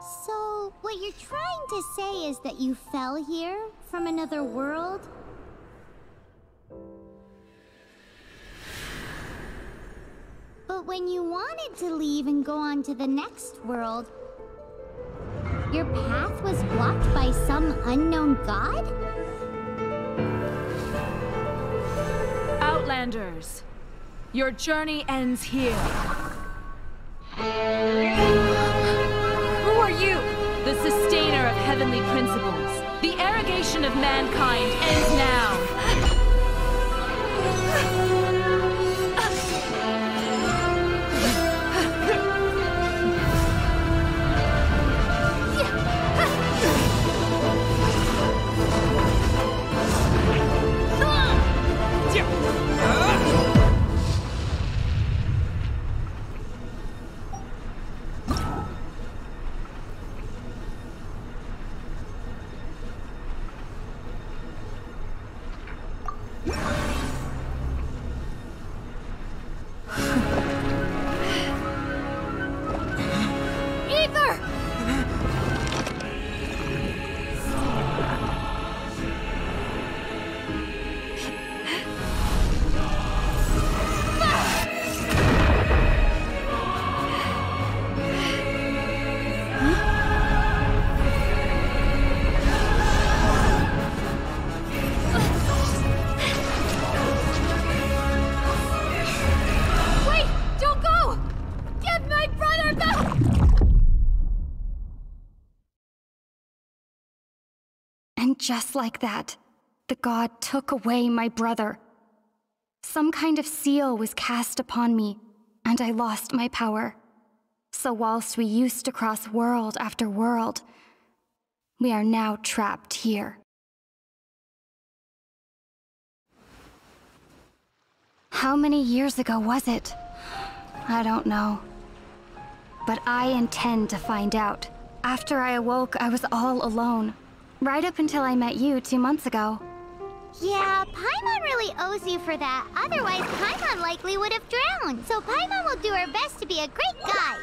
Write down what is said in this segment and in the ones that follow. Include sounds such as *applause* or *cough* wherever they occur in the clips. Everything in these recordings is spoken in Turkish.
So, what you're trying to say is that you fell here? From another world? But when you wanted to leave and go on to the next world, your path was blocked by some unknown god? Outlanders, your journey ends here. heavenly principles. The arrogation of mankind ends now. just like that, the god took away my brother. Some kind of seal was cast upon me, and I lost my power. So whilst we used to cross world after world, we are now trapped here. How many years ago was it? I don't know. But I intend to find out. After I awoke, I was all alone. Right up until I met you two months ago. Yeah, Paimon really owes you for that. Otherwise, Paimon likely would have drowned. So Paimon will do her best to be a great guide.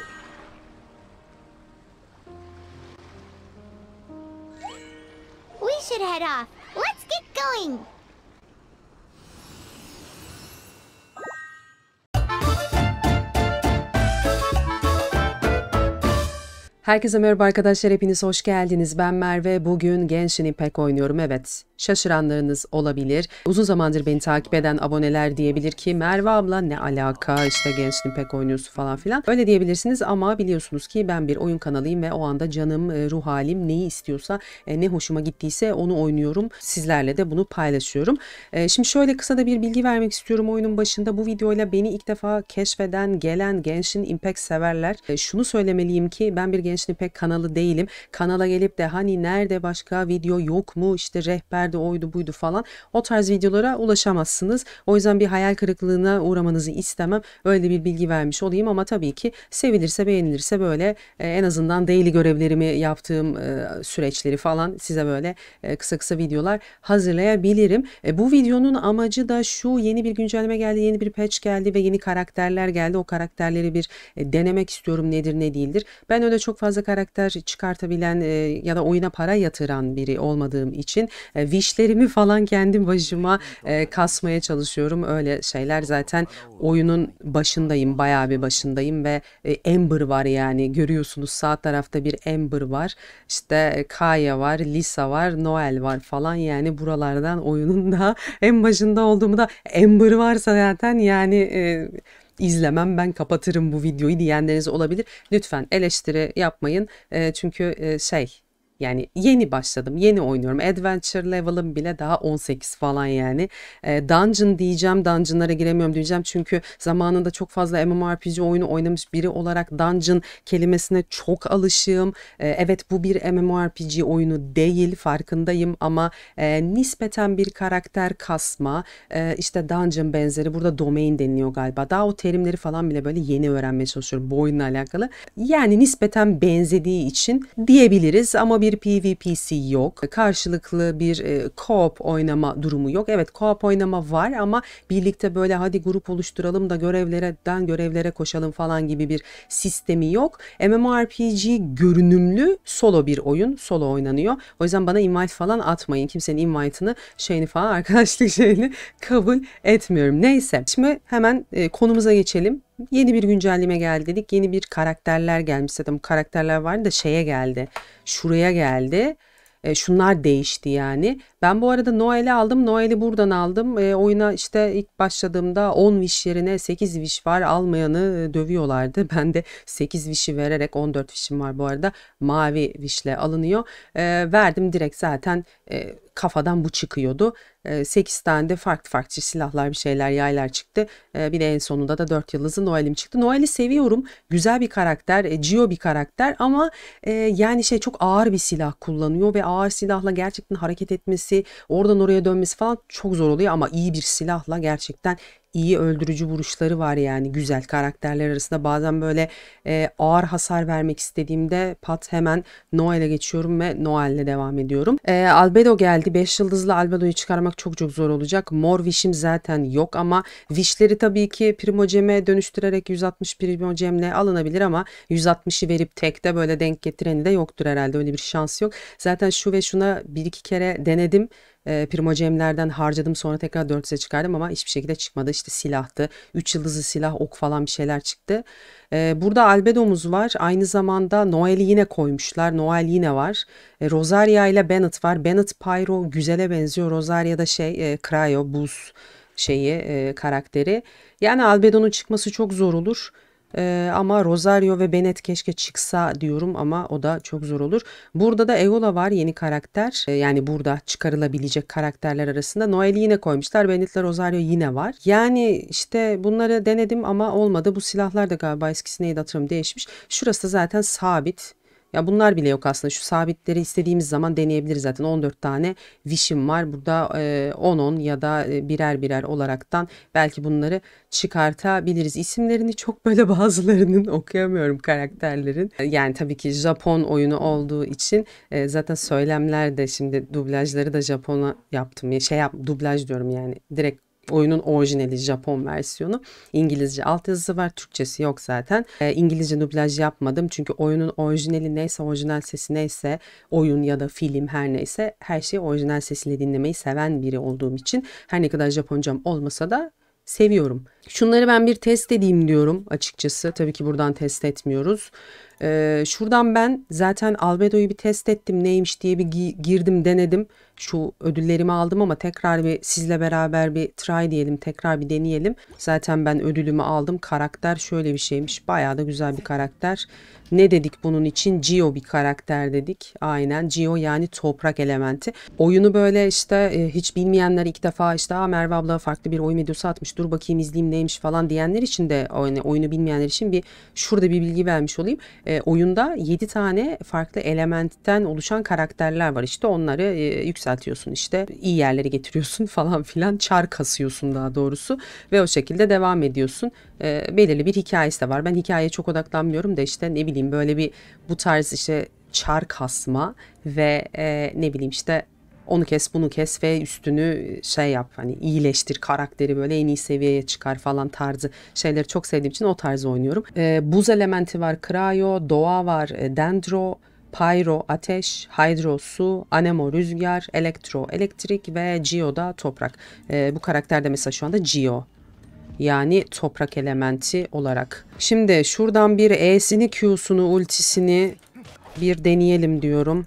We should head off. Let's get going! Herkese merhaba arkadaşlar, hepiniz hoş geldiniz. Ben Merve, bugün Genshin Impact oynuyorum. Evet, şaşıranlarınız olabilir. Uzun zamandır beni takip eden aboneler diyebilir ki Merve abla ne alaka işte gençliğin pek oynuyorsun falan filan. Öyle diyebilirsiniz ama biliyorsunuz ki ben bir oyun kanalıyım ve o anda canım, e, ruh halim neyi istiyorsa, e, ne hoşuma gittiyse onu oynuyorum. Sizlerle de bunu paylaşıyorum. E, şimdi şöyle kısa da bir bilgi vermek istiyorum oyunun başında. Bu videoyla beni ilk defa keşfeden, gelen gençin impact severler. Şunu söylemeliyim ki ben bir gençliğin pek kanalı değilim. Kanala gelip de hani nerede başka video yok mu işte rehber nerede oydu buydu falan o tarz videolara ulaşamazsınız. O yüzden bir hayal kırıklığına uğramanızı istemem. Öyle bir bilgi vermiş olayım ama tabii ki sevilirse beğenilirse böyle e, en azından daily görevlerimi yaptığım e, süreçleri falan size böyle e, kısa kısa videolar hazırlayabilirim. E, bu videonun amacı da şu yeni bir güncelleme geldi, yeni bir patch geldi ve yeni karakterler geldi. O karakterleri bir denemek istiyorum nedir ne değildir. Ben öyle çok fazla karakter çıkartabilen ya da oyuna para yatıran biri olmadığım için e, dişlerimi falan kendi başıma e, kasmaya çalışıyorum. Öyle şeyler zaten oyunun başındayım, bayağı bir başındayım ve e, Amber var yani görüyorsunuz sağ tarafta bir Amber var. İşte e, Kaya var, Lisa var, Noel var falan yani buralardan oyunun da *laughs* en başında olduğumu da Amber varsa zaten yani e, izlemem ben kapatırım bu videoyu diyenleriniz olabilir. Lütfen eleştiri yapmayın. E, çünkü e, şey yani yeni başladım, yeni oynuyorum. Adventure level'ım bile daha 18 falan yani. E, dungeon diyeceğim, dungeonlara giremiyorum diyeceğim. Çünkü zamanında çok fazla MMORPG oyunu oynamış biri olarak dungeon kelimesine çok alışığım. E, evet bu bir MMORPG oyunu değil farkındayım ama e, nispeten bir karakter kasma, e, işte dungeon benzeri burada domain deniliyor galiba. Daha o terimleri falan bile böyle yeni öğrenmeye çalışıyorum bu oyunla alakalı. Yani nispeten benzediği için diyebiliriz ama bir bir Pvpc yok. Karşılıklı bir e, co-op oynama durumu yok. Evet co-op oynama var ama birlikte böyle hadi grup oluşturalım da görevlerden görevlere koşalım falan gibi bir sistemi yok. MMORPG görünümlü solo bir oyun. Solo oynanıyor. O yüzden bana invite falan atmayın. Kimsenin invite'ını şeyini falan *laughs* arkadaşlık şeyini kabul etmiyorum. Neyse şimdi hemen e, konumuza geçelim. Yeni bir güncelleme geldi dedik. Yeni bir karakterler gelmiş zaten. Bu karakterler vardı da şeye geldi. Şuraya geldi. E, şunlar değişti yani. Ben bu arada Noel'i aldım. Noel'i buradan aldım. E, oyuna işte ilk başladığımda 10 wish yerine 8 wish var. Almayanı e, dövüyorlardı. *laughs* Ben de 8 wish'i vererek 14 wish'im var bu arada. Mavi wish'le alınıyor. E, verdim direkt zaten e, kafadan bu çıkıyordu. 8 ee, tane de farklı farklı silahlar bir şeyler yaylar çıktı. Ee, bir de en sonunda da 4 yıldızlı Noel'im çıktı. Noel'i seviyorum. Güzel bir karakter. E, Gio bir karakter ama e, yani şey çok ağır bir silah kullanıyor ve ağır silahla gerçekten hareket etmesi, oradan oraya dönmesi falan çok zor oluyor ama iyi bir silahla gerçekten iyi öldürücü vuruşları var yani güzel karakterler arasında bazen böyle e, ağır hasar vermek istediğimde pat hemen Noel'e geçiyorum ve Noel'le devam ediyorum. E, Albedo geldi 5 yıldızlı Albedo'yu çıkarmak çok çok zor olacak. Mor vişim zaten yok ama vişleri tabii ki primoceme dönüştürerek 160 primocemle alınabilir ama 160'ı verip tek de böyle denk getireni de yoktur herhalde. Öyle bir şans yok. Zaten şu ve şuna bir iki kere denedim e, ee, primocemlerden harcadım sonra tekrar 4'e çıkardım ama hiçbir şekilde çıkmadı. İşte silahtı. 3 yıldızlı silah ok falan bir şeyler çıktı. E, burada albedomuz var. Aynı zamanda Noel'i yine koymuşlar. Noel yine var. E, Rosaria ile Bennett var. Bennett Pyro güzele benziyor. Rosaria da şey e, Cryo buz şeyi e, karakteri. Yani albedonun çıkması çok zor olur. Ee, ama Rosario ve Bennett keşke çıksa diyorum ama o da çok zor olur. Burada da Eola var yeni karakter. Ee, yani burada çıkarılabilecek karakterler arasında. Noel'i yine koymuşlar. Bennett'le Rosario yine var. Yani işte bunları denedim ama olmadı. Bu silahlar da galiba eskisi neydi hatırlamıyorum değişmiş. Şurası zaten sabit. Ya bunlar bile yok aslında. Şu sabitleri istediğimiz zaman deneyebiliriz zaten. 14 tane wish'im var. Burada 10-10 ya da birer birer olaraktan belki bunları çıkartabiliriz. İsimlerini çok böyle *laughs* bazılarının okuyamıyorum karakterlerin. Yani tabii ki Japon oyunu olduğu için zaten söylemler de şimdi dublajları da Japon'a yaptım. Şey yap dublaj diyorum yani. Direkt oyunun orijinali Japon versiyonu. İngilizce altyazısı var. Türkçesi yok zaten. E, İngilizce dublaj yapmadım. Çünkü oyunun orijinali neyse, orijinal sesi neyse, oyun ya da film her neyse her şeyi orijinal sesiyle dinlemeyi seven biri olduğum için her ne kadar Japoncam olmasa da seviyorum. Şunları ben bir test edeyim diyorum açıkçası. Tabii ki buradan test etmiyoruz. Ee, şuradan ben zaten albedoyu bir test ettim neymiş diye bir girdim denedim. Şu ödüllerimi aldım ama tekrar bir sizle beraber bir try diyelim tekrar bir deneyelim. Zaten ben ödülümü aldım. Karakter şöyle bir şeymiş bayağı da güzel bir karakter. Ne dedik bunun için? Geo bir karakter dedik. Aynen Geo yani toprak elementi. Oyunu böyle işte e, hiç bilmeyenler ilk defa işte Aa, Merve abla farklı bir oyun videosu atmış dur bakayım izleyeyim neymiş falan diyenler için de yani oyunu bilmeyenler için bir şurada bir bilgi vermiş olayım e, oyunda 7 tane farklı elementten oluşan karakterler var. İşte onları e, yükseltiyorsun işte iyi yerlere getiriyorsun *laughs* falan filan çar kasıyorsun daha doğrusu ve o şekilde devam ediyorsun. E, belirli bir hikayesi de var. Ben hikayeye çok odaklanmıyorum da işte ne bileyim böyle bir bu tarz işte çar kasma ve e, ne bileyim işte onu kes bunu kes ve üstünü e, şey yap hani iyileştir karakteri böyle en iyi seviyeye çıkar falan tarzı şeyleri çok sevdiğim için o tarzı oynuyorum. E, buz elementi var, krayo, doğa var, e, dendro, pyro ateş, hydro su, anemo rüzgar, elektro elektrik ve geo da toprak. E, bu karakter de mesela şu anda geo yani toprak elementi olarak. Şimdi şuradan bir E'sini Q'sunu ultisini bir deneyelim diyorum.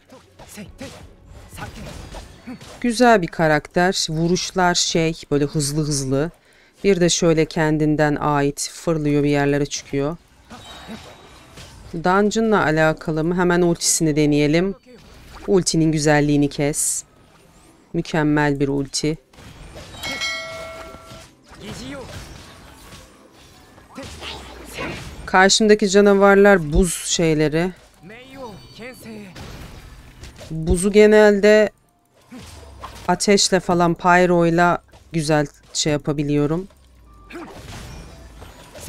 Güzel bir karakter. Vuruşlar şey böyle hızlı hızlı. Bir de şöyle kendinden ait fırlıyor bir yerlere çıkıyor. Dungeon'la alakalı mı? Hemen ultisini deneyelim. Ultinin güzelliğini kes. Mükemmel bir ulti. Karşımdaki canavarlar buz şeyleri. Buzu genelde ateşle falan pyro'yla güzel şey yapabiliyorum.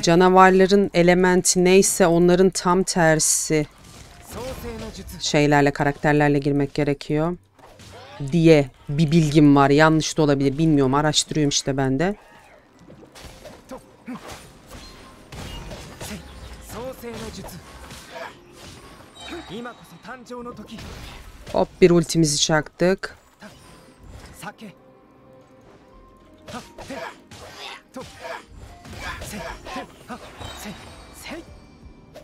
Canavarların elementi neyse onların tam tersi şeylerle karakterlerle girmek gerekiyor diye bir bilgim var. Yanlış da olabilir bilmiyorum araştırıyorum işte ben de. Hop bir ultimizi çaktık. 酒はっへとせてはせせ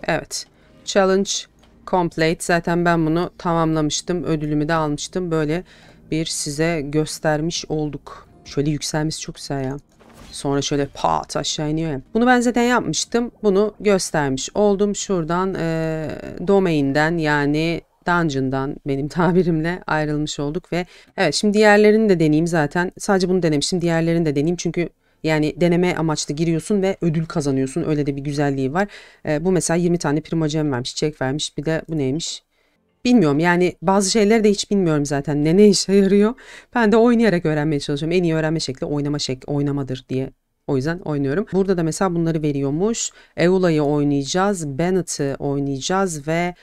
Evet. Challenge complete. Zaten ben bunu tamamlamıştım. Ödülümü de almıştım. Böyle bir size göstermiş olduk. Şöyle yükselmesi çok güzel ya. Sonra şöyle pat aşağı iniyor ya. Bunu ben zaten yapmıştım. Bunu göstermiş oldum. Şuradan e, domain'den yani dungeon'dan benim *laughs* tabirimle ayrılmış olduk ve evet şimdi diğerlerini de deneyeyim zaten. Sadece bunu denemişim Diğerlerini de deneyeyim çünkü yani deneme amaçlı giriyorsun ve ödül kazanıyorsun. Öyle de bir güzelliği var. E, bu mesela 20 tane primacem vermiş, çiçek vermiş. Bir de bu neymiş? Bilmiyorum yani bazı şeyleri de hiç bilmiyorum zaten ne ne işe yarıyor. Ben de oynayarak öğrenmeye çalışıyorum. En iyi öğrenme şekli oynama şekli oynamadır diye o yüzden oynuyorum. Burada da mesela bunları veriyormuş. Eula'yı oynayacağız, Bennett'ı oynayacağız ve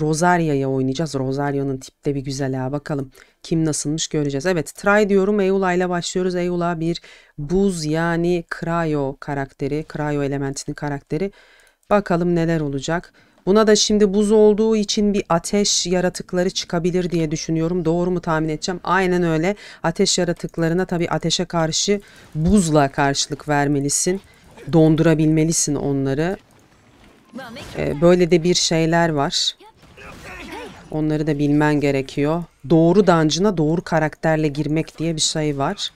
Rosaria'ya oynayacağız. Rosaria'nın tipte bir güzel ha bakalım. Kim nasılmış göreceğiz. Evet try diyorum Eula ile başlıyoruz. Eula bir buz yani Cryo karakteri. Cryo elementinin karakteri. Bakalım neler olacak. Buna da şimdi buz olduğu için bir ateş yaratıkları çıkabilir diye düşünüyorum. Doğru mu tahmin edeceğim? Aynen öyle. Ateş yaratıklarına tabii ateşe karşı buzla karşılık vermelisin. Dondurabilmelisin onları. Ee, böyle de bir şeyler var. Onları da bilmen gerekiyor. Doğru dancına doğru karakterle girmek diye bir şey var.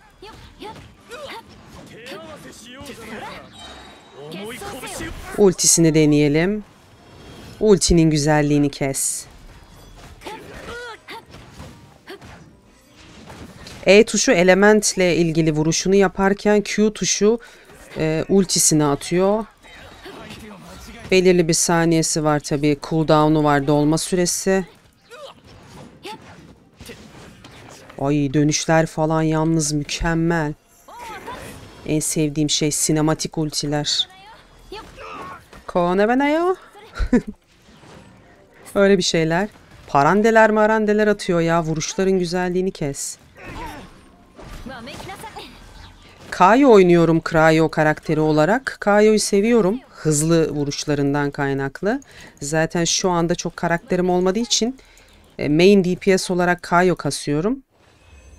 Ultisini deneyelim. Ultinin güzelliğini kes. E tuşu elementle ilgili vuruşunu yaparken Q tuşu e, ultisini atıyor. Belirli bir saniyesi var tabii. Cooldown'u var dolma süresi. Ay dönüşler falan yalnız mükemmel. En sevdiğim şey sinematik ultiler. Kone ya. *laughs* Öyle bir şeyler. Parandeler marandeler atıyor ya. Vuruşların güzelliğini kes. Kayo oynuyorum Krayo karakteri olarak. Kayo'yu seviyorum. Hızlı vuruşlarından kaynaklı. Zaten şu anda çok karakterim olmadığı için e, main DPS olarak Kayo kasıyorum.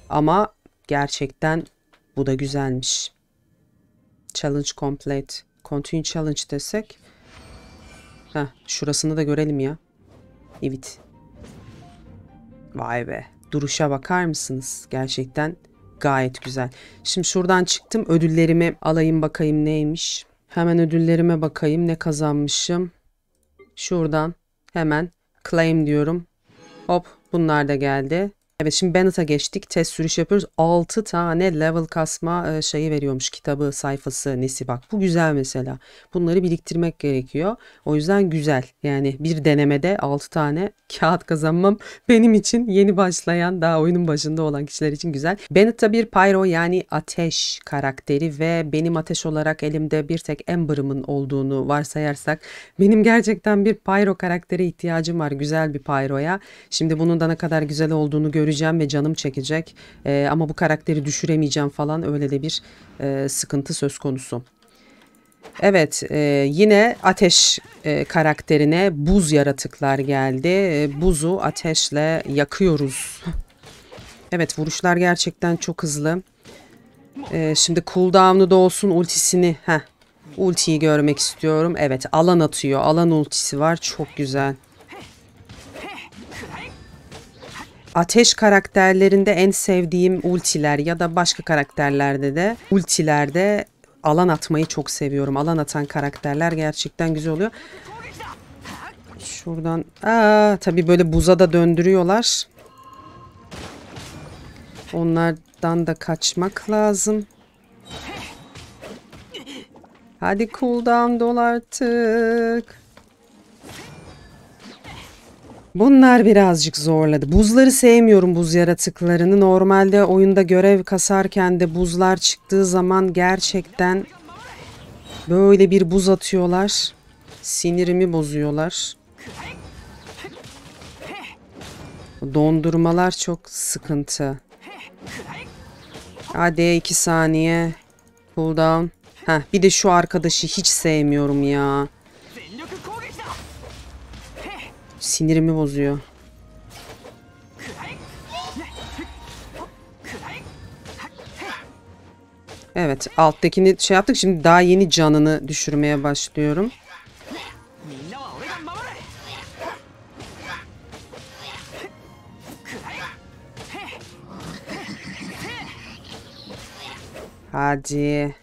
Ama gerçekten bu da güzelmiş. Challenge complete. Continue challenge desek. Heh, şurasını da görelim ya. Evet. Vay be. Duruşa bakar mısınız? Gerçekten gayet güzel. Şimdi şuradan çıktım. Ödüllerimi alayım bakayım neymiş. Hemen ödüllerime bakayım ne kazanmışım. Şuradan hemen claim diyorum. Hop bunlar da geldi. Evet şimdi Bennett'a geçtik. Test sürüş yapıyoruz. 6 tane level kasma e, şeyi veriyormuş kitabı sayfası nesi bak. Bu güzel mesela. Bunları biriktirmek gerekiyor. O yüzden güzel. Yani bir denemede 6 tane *laughs* kağıt kazanmam *laughs* benim için yeni başlayan daha oyunun başında olan kişiler için güzel. Bennett'a bir pyro yani ateş karakteri ve benim ateş olarak elimde bir tek Ember'ımın olduğunu varsayarsak benim gerçekten bir pyro karaktere ihtiyacım var. Güzel bir pyroya. Şimdi bunun da ne kadar güzel olduğunu görüyoruz göreceğim ve canım çekecek e, ama bu karakteri düşüremeyeceğim falan öyle de bir e, sıkıntı söz konusu. Evet e, yine ateş e, karakterine buz yaratıklar geldi. E, buzu ateşle yakıyoruz. *laughs* evet vuruşlar gerçekten çok hızlı. E, şimdi cooldown'u da olsun ultisini. Heh, ultiyi görmek istiyorum. Evet alan atıyor. Alan ultisi var çok güzel. ateş karakterlerinde en sevdiğim ultiler ya da başka karakterlerde de ultilerde alan atmayı çok seviyorum. Alan atan karakterler gerçekten güzel oluyor. Şuradan aa tabii böyle buza da döndürüyorlar. Onlardan da kaçmak lazım. Hadi cooldown dol artık. Bunlar birazcık zorladı. Buzları sevmiyorum buz yaratıklarını. Normalde oyunda görev kasarken de buzlar çıktığı zaman gerçekten böyle bir buz atıyorlar. Sinirimi bozuyorlar. Dondurmalar çok sıkıntı. Hadi iki saniye. Cooldown. Heh, bir de şu arkadaşı hiç sevmiyorum ya. Sinirimi bozuyor. Evet alttakini şey yaptık şimdi daha yeni canını düşürmeye başlıyorum. Hadi.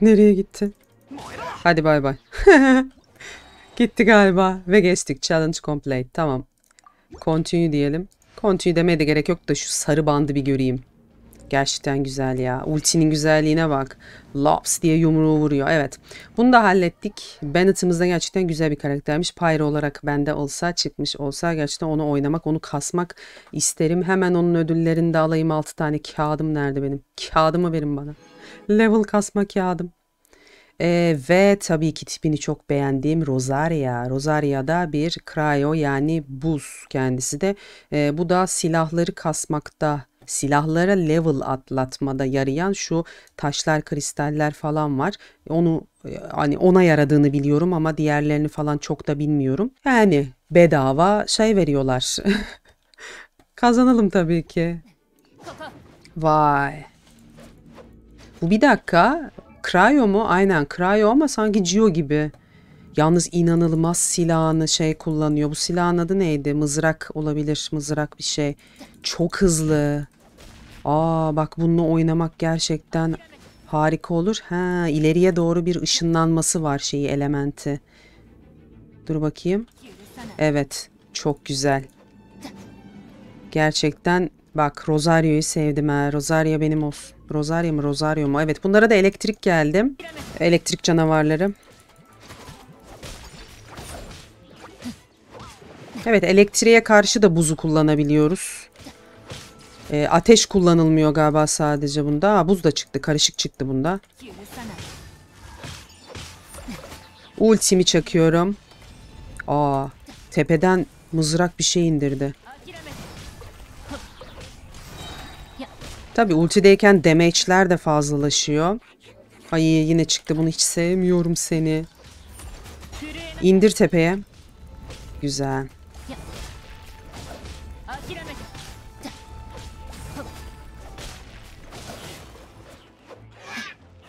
Nereye gitti? Hadi bay bay. *laughs* Gitti galiba. Ve geçtik. Challenge complete. Tamam. Continue diyelim. Continue demeye de gerek yok da şu sarı bandı bir göreyim. Gerçekten güzel ya. Ultinin güzelliğine bak. Lops diye yumruğu vuruyor. Evet. Bunu da hallettik. Bennett'ımız da gerçekten güzel bir karaktermiş. Pyro olarak bende olsa çıkmış olsa gerçekten onu oynamak, onu kasmak isterim. Hemen onun ödüllerini de alayım. 6 tane kağıdım nerede benim? Kağıdımı verin bana. Level kasma kağıdım. Ee, ve tabii ki tipini çok beğendiğim Rosaria. Rosaria'da bir Cryo yani buz kendisi de. Ee, bu da silahları kasmakta silahlara level atlatmada yarayan şu taşlar, kristaller falan var. Onu e, hani ona yaradığını biliyorum ama diğerlerini falan çok da bilmiyorum. Yani bedava şey veriyorlar. *laughs* Kazanalım tabii ki. Vay. Bu bir dakika Cryo mu? Aynen Cryo ama sanki Gio gibi. Yalnız inanılmaz silahını şey kullanıyor. Bu silahın adı neydi? Mızrak olabilir. Mızrak bir şey. Çok hızlı. Aa bak bununla oynamak gerçekten harika olur. Ha ileriye doğru bir ışınlanması var şeyi elementi. Dur bakayım. Evet çok güzel. Gerçekten bak Rosario'yu sevdim ha. Rosario benim olsun. Rosario mu Rosario mu? Evet bunlara da elektrik geldim. Elektrik canavarları. Evet elektriğe karşı da buzu kullanabiliyoruz. E, ateş kullanılmıyor galiba sadece bunda. Aa, buz da çıktı. Karışık çıktı bunda. Ultimi çakıyorum. Aa, tepeden mızrak bir şey indirdi. Tabi ultideyken damage'ler de fazlalaşıyor. Ay yine çıktı bunu hiç sevmiyorum seni. İndir tepeye. Güzel.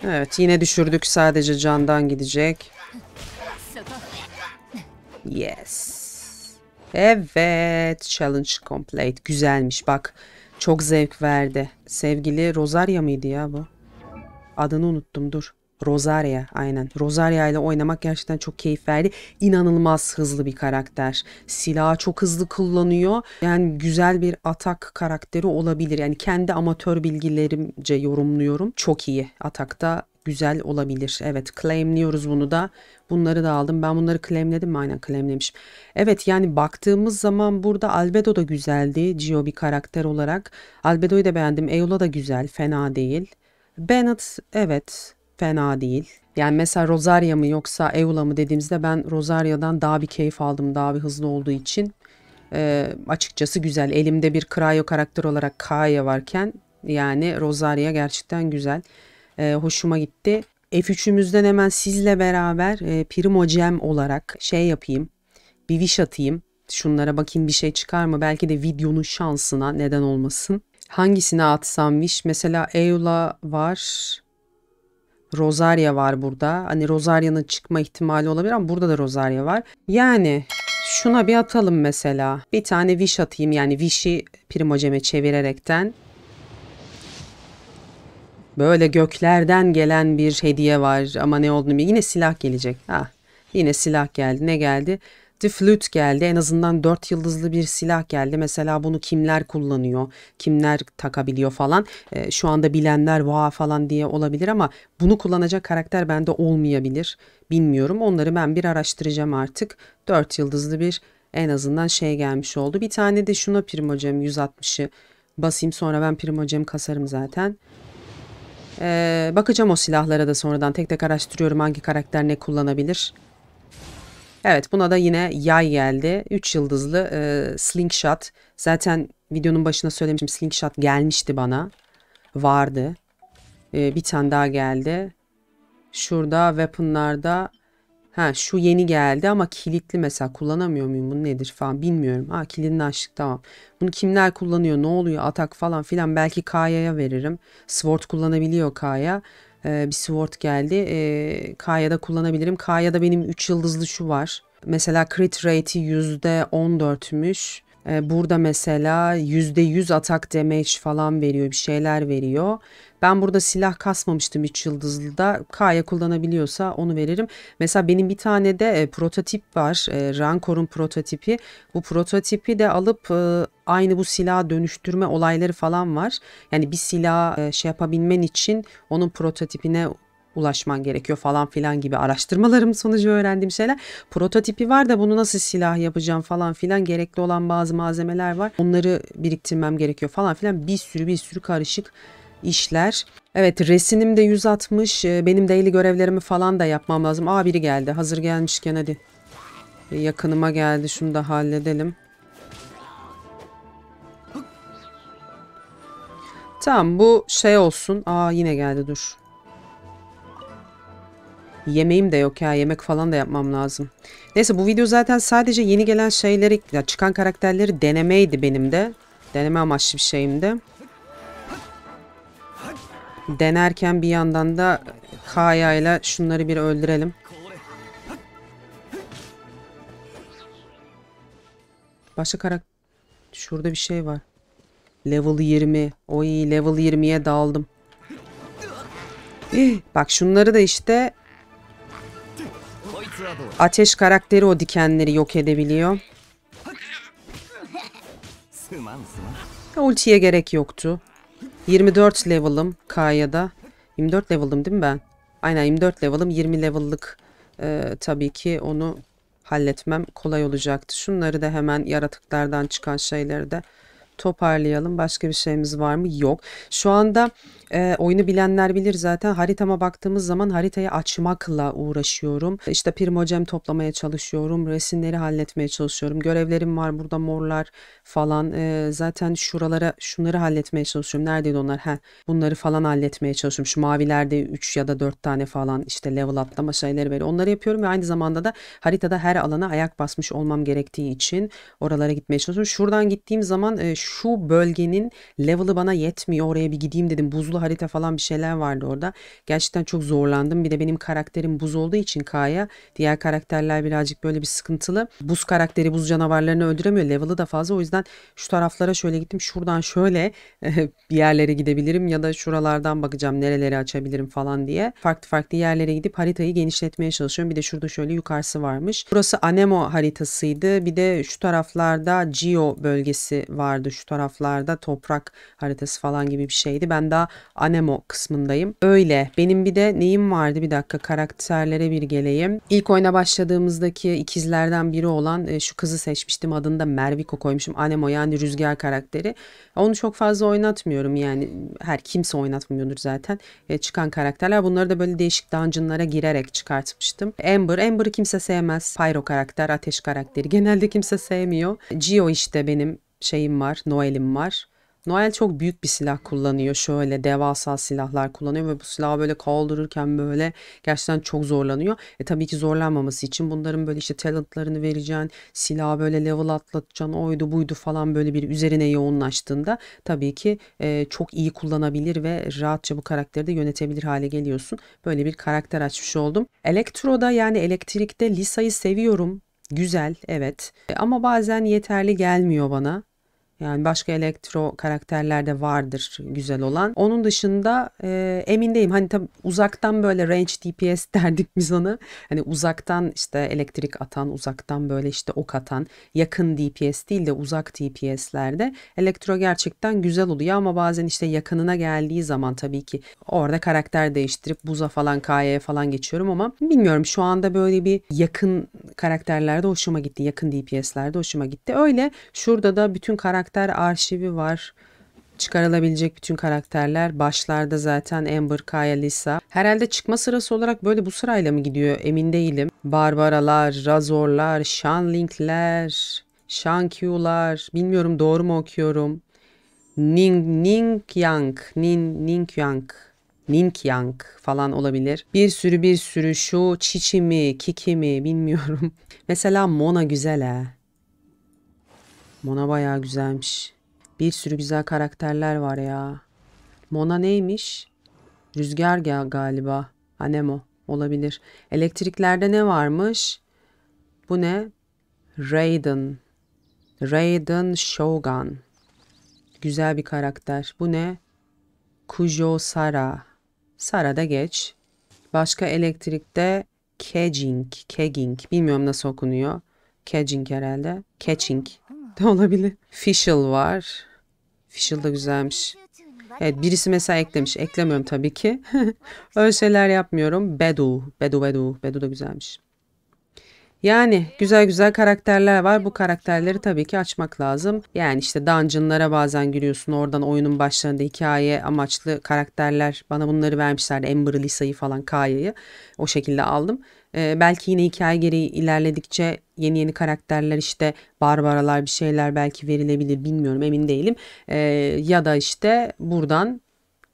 Evet yine düşürdük sadece candan gidecek. Yes. Evet challenge complete güzelmiş bak çok zevk verdi. Sevgili Rosaria mıydı ya bu? Adını unuttum dur. Rosaria aynen. Rosaria ile oynamak gerçekten çok keyif verdi. İnanılmaz hızlı bir karakter. Silahı çok hızlı kullanıyor. Yani güzel bir atak karakteri olabilir. Yani kendi amatör bilgilerimce yorumluyorum. Çok iyi atakta güzel olabilir. Evet claimliyoruz bunu da. Bunları da aldım. Ben bunları claimledim mi? Aynen claimlemişim. Evet yani baktığımız zaman burada Albedo da güzeldi. Gio bir karakter olarak. Albedo'yu da beğendim. Eula da güzel. Fena değil. Bennett evet fena değil. Yani mesela Rosaria mı yoksa Eula mı dediğimizde ben Rosaria'dan daha bir keyif aldım. Daha bir hızlı olduğu için e, açıkçası güzel. Elimde bir Cryo karakter olarak Kaya varken yani Rosaria gerçekten güzel. E, hoşuma gitti. F3'ümüzden hemen sizle beraber e, Primo gem olarak şey yapayım. Bir wish atayım. Şunlara bakayım bir şey çıkar mı? Belki de videonun şansına neden olmasın. Hangisine atsam wish? Mesela Eula var. Rosaria var burada. Hani Rosaria'nın çıkma ihtimali olabilir ama burada da Rosaria var. Yani şuna bir atalım mesela. Bir tane Wish atayım yani Wish'i primaceme çevirerekten. Böyle göklerden gelen bir hediye var ama ne olduğunu bilmiyorum. Yine silah gelecek. Ha, yine silah geldi. Ne geldi? gitti, flüt geldi. En azından dört yıldızlı bir silah geldi. Mesela bunu kimler kullanıyor, kimler takabiliyor falan. E, şu anda bilenler vaa falan diye olabilir ama bunu kullanacak karakter bende olmayabilir. Bilmiyorum. Onları ben bir araştıracağım artık. Dört yıldızlı bir en azından şey gelmiş oldu. Bir tane de şuna prim hocam 160'ı basayım sonra ben prim hocam kasarım zaten. Ee, bakacağım o silahlara da sonradan tek tek araştırıyorum hangi karakter ne kullanabilir. Evet buna da yine yay geldi. 3 yıldızlı e, slingshot. Zaten videonun başına söylemiştim slingshot gelmişti bana. Vardı. E, bir tane daha geldi. Şurada weaponlarda ha şu yeni geldi ama kilitli mesela kullanamıyor muyum bunu nedir falan bilmiyorum. Ha kilidini açtık tamam. Bunu kimler kullanıyor ne oluyor atak falan filan belki Kaya'ya veririm. Sword kullanabiliyor Kaya e, bir sword geldi. E, K'ya da kullanabilirim. K'ya da benim 3 yıldızlı şu var. Mesela crit rate'i %14'müş. E, ee, burada mesela %100 atak damage falan veriyor. Bir şeyler veriyor. Ben burada silah kasmamıştım 3 yıldızlıda. K'ya kullanabiliyorsa onu veririm. Mesela benim bir tane de e, prototip var. E, Rancor'un prototipi. Bu prototipi de alıp e, aynı bu silah dönüştürme olayları falan var. Yani bir silah e, şey yapabilmen için onun prototipine ulaşman gerekiyor falan filan gibi araştırmalarım sonucu öğrendiğim şeyler. Prototipi var da bunu nasıl silah yapacağım falan filan gerekli olan bazı malzemeler var. Onları biriktirmem gerekiyor falan filan bir sürü bir sürü karışık işler. Evet resinim de 160. E, benim daily görevlerimi falan da yapmam lazım. Aa biri geldi. Hazır gelmişken hadi. E, yakınıma geldi. Şunu da halledelim. Tamam bu şey olsun. Aa yine geldi dur. Yemeğim de yok ya. Yemek falan da yapmam lazım. Neyse bu video zaten sadece yeni gelen şeyleri, ya çıkan karakterleri denemeydi benim de. Deneme amaçlı bir şeyimdi denerken bir yandan da Kaya ile şunları bir öldürelim. Başka karakter... Şurada bir şey var. Level 20. Oy level 20'ye daldım. Eh, bak şunları da işte ateş karakteri o dikenleri yok edebiliyor. Ultiye gerek yoktu. 24 level'ım K'ya da. 24 level'ım değil mi ben? Aynen 24 level'ım 20 level'lık e, tabii ki onu halletmem kolay olacaktı. Şunları da hemen yaratıklardan çıkan şeyleri de toparlayalım. Başka bir şeyimiz var mı? Yok. Şu anda e, oyunu bilenler bilir zaten. Haritama baktığımız zaman haritayı açmakla uğraşıyorum. İşte primocem toplamaya çalışıyorum. Resimleri halletmeye çalışıyorum. Görevlerim var burada morlar falan. E, zaten şuralara şunları halletmeye çalışıyorum. Neredeydi onlar? Heh, bunları falan halletmeye çalışıyorum. Şu mavilerde 3 ya da 4 tane falan işte level atlama şeyleri böyle. Onları yapıyorum ve aynı zamanda da haritada her alana ayak basmış olmam gerektiği için oralara gitmeye çalışıyorum. Şuradan gittiğim zaman e, şu bölgenin level'ı bana yetmiyor oraya bir gideyim dedim. Buzlu harita falan bir şeyler vardı orada. Gerçekten çok zorlandım. Bir de benim karakterim buz olduğu için Kaya. Diğer karakterler birazcık böyle bir sıkıntılı. Buz karakteri buz canavarlarını öldüremiyor. Level'ı da fazla. O yüzden şu taraflara şöyle gittim. Şuradan şöyle *laughs* bir yerlere gidebilirim ya da şuralardan bakacağım nereleri açabilirim falan diye. Farklı farklı yerlere gidip haritayı genişletmeye çalışıyorum. Bir de şurada şöyle yukarısı varmış. Burası Anemo haritasıydı. Bir de şu taraflarda Geo bölgesi vardı. Şu şu taraflarda toprak haritası falan gibi bir şeydi. Ben daha Anemo kısmındayım. Öyle. Benim bir de neyim vardı? Bir dakika karakterlere bir geleyim. İlk oyuna başladığımızdaki ikizlerden biri olan e, şu kızı seçmiştim. Adını da Merviko koymuşum. Anemo yani rüzgar karakteri. Onu çok fazla oynatmıyorum yani. Her kimse oynatmıyordur zaten. E, çıkan karakterler. Bunları da böyle değişik dungeonlara girerek çıkartmıştım. Amber. Amber'ı kimse sevmez. Pyro karakter, ateş karakteri. Genelde kimse sevmiyor. Gio işte benim şeyim var, Noel'im var. Noel çok büyük bir silah kullanıyor. Şöyle devasa silahlar kullanıyor ve bu silahı böyle kaldırırken böyle gerçekten çok zorlanıyor. E tabii ki zorlanmaması için bunların böyle işte talentlarını vereceğin silahı böyle level atlatacaksın, oydu buydu falan böyle bir üzerine yoğunlaştığında tabii ki e, çok iyi kullanabilir ve rahatça bu karakteri de yönetebilir hale geliyorsun. Böyle bir karakter açmış oldum. Elektro'da yani elektrikte Lisa'yı seviyorum. Güzel, evet. E, ama bazen yeterli gelmiyor bana. Yani başka elektro karakterler de vardır güzel olan. Onun dışında e, emin değilim. Hani tabi uzaktan böyle range DPS *laughs* derdik biz ona. Hani uzaktan işte elektrik atan, uzaktan böyle işte ok atan, yakın DPS değil de uzak DPS'lerde elektro gerçekten güzel oluyor ama bazen işte yakınına geldiği zaman tabii ki orada karakter değiştirip buza falan, kayaya falan geçiyorum ama bilmiyorum şu anda böyle bir yakın karakterlerde hoşuma gitti. Yakın DPS'lerde hoşuma gitti. Öyle şurada da bütün karakter karakter arşivi var. Çıkarılabilecek bütün karakterler. Başlarda zaten Amber, Kaya, Lisa. Herhalde çıkma sırası olarak böyle bu sırayla mı gidiyor emin değilim. Barbaralar, Razorlar, Shanling'ler, Shankyu'lar. Bilmiyorum doğru mu okuyorum. Ning, Ning Yang, Nin, Ning Yang, Ning Yang falan olabilir. Bir sürü bir sürü şu Çiçi mi, Kiki mi bilmiyorum. *laughs* Mesela Mona güzel ha. Mona baya güzelmiş. Bir sürü güzel karakterler var ya. Mona neymiş? Rüzgar ga galiba. Anemo olabilir. Elektriklerde ne varmış? Bu ne? Raiden. Raiden Shogun. Güzel bir karakter. Bu ne? Kujo Sara. Sara da geç. Başka elektrikte Kejing. Keging. Bilmiyorum nasıl okunuyor. Kejing herhalde. Catching. *laughs* olabilir. Fischl var. Fischl da güzelmiş. Evet birisi mesela eklemiş. Eklemiyorum tabii ki. *laughs* Öyle şeyler yapmıyorum. Bedu. Bedu Bedu. Bedu da güzelmiş. Yani güzel güzel karakterler var. Bu karakterleri tabii ki açmak lazım. Yani işte dungeonlara bazen giriyorsun. Oradan oyunun başlarında hikaye amaçlı karakterler. Bana bunları vermişlerdi. Amber, Lisa'yı falan, Kaya'yı. O şekilde aldım. E, belki yine hikaye gereği ilerledikçe yeni yeni karakterler işte barbaralar bir şeyler belki verilebilir bilmiyorum emin değilim. E, ya da işte buradan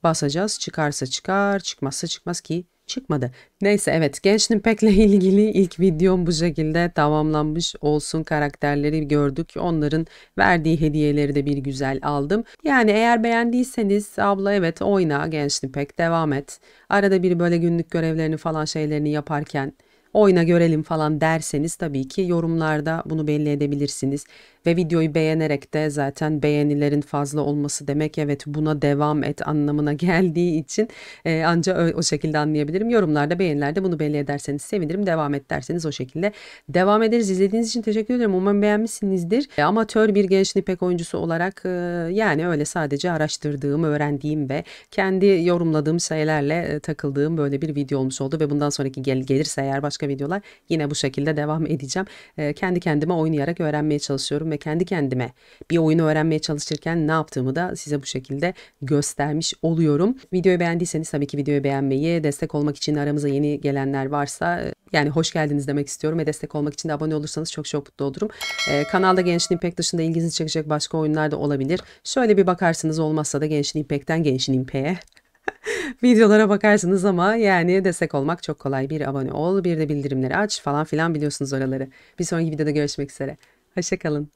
basacağız çıkarsa çıkar çıkmazsa çıkmaz ki çıkmadı. Neyse evet Genshin Impact'le ilgili ilk videom bu şekilde tamamlanmış olsun. Karakterleri gördük. Onların verdiği hediyeleri de bir güzel aldım. Yani eğer beğendiyseniz abla evet oyna Genshin Impact devam et. Arada bir böyle günlük görevlerini falan şeylerini yaparken oyna görelim falan derseniz tabii ki yorumlarda bunu belli edebilirsiniz. Ve videoyu beğenerek de zaten beğenilerin fazla olması demek evet buna devam et anlamına *laughs* geldiği için e, anca o şekilde anlayabilirim. Yorumlarda beğenilerde bunu belli ederseniz sevinirim. Devam et derseniz o şekilde devam ederiz. İzlediğiniz için teşekkür ederim. Umarım beğenmişsinizdir. E, amatör bir genç nipek oyuncusu olarak e, yani öyle sadece araştırdığım, öğrendiğim ve kendi yorumladığım şeylerle e, takıldığım böyle bir video olmuş oldu ve bundan sonraki gel gelirse eğer başka başka videolar yine bu şekilde devam edeceğim. E, kendi kendime oynayarak öğrenmeye çalışıyorum ve kendi kendime bir oyunu öğrenmeye çalışırken ne yaptığımı da size bu şekilde göstermiş oluyorum. Videoyu beğendiyseniz tabii ki videoyu beğenmeyi, destek olmak için aramıza yeni gelenler varsa e, yani hoş geldiniz demek istiyorum ve destek olmak için de abone olursanız çok çok mutlu olurum. Ee, kanalda Genshin Impact dışında ilginizi çekecek başka oyunlar da olabilir. Şöyle bir bakarsınız olmazsa da Genshin Impact'ten Genshin Impact'e *laughs* videolara bakarsınız ama yani destek olmak çok kolay. Bir abone ol, bir de bildirimleri aç falan filan biliyorsunuz oraları. Bir sonraki videoda görüşmek üzere. Hoşçakalın.